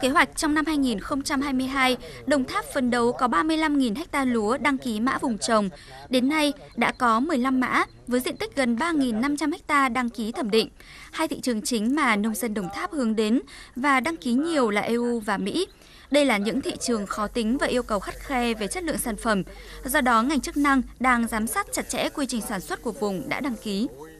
kế hoạch, trong năm 2022, Đồng Tháp phấn đấu có 35.000 ha lúa đăng ký mã vùng trồng. Đến nay đã có 15 mã với diện tích gần 3.500 ha đăng ký thẩm định. Hai thị trường chính mà nông dân Đồng Tháp hướng đến và đăng ký nhiều là EU và Mỹ. Đây là những thị trường khó tính và yêu cầu khắt khe về chất lượng sản phẩm. Do đó, ngành chức năng đang giám sát chặt chẽ quy trình sản xuất của vùng đã đăng ký.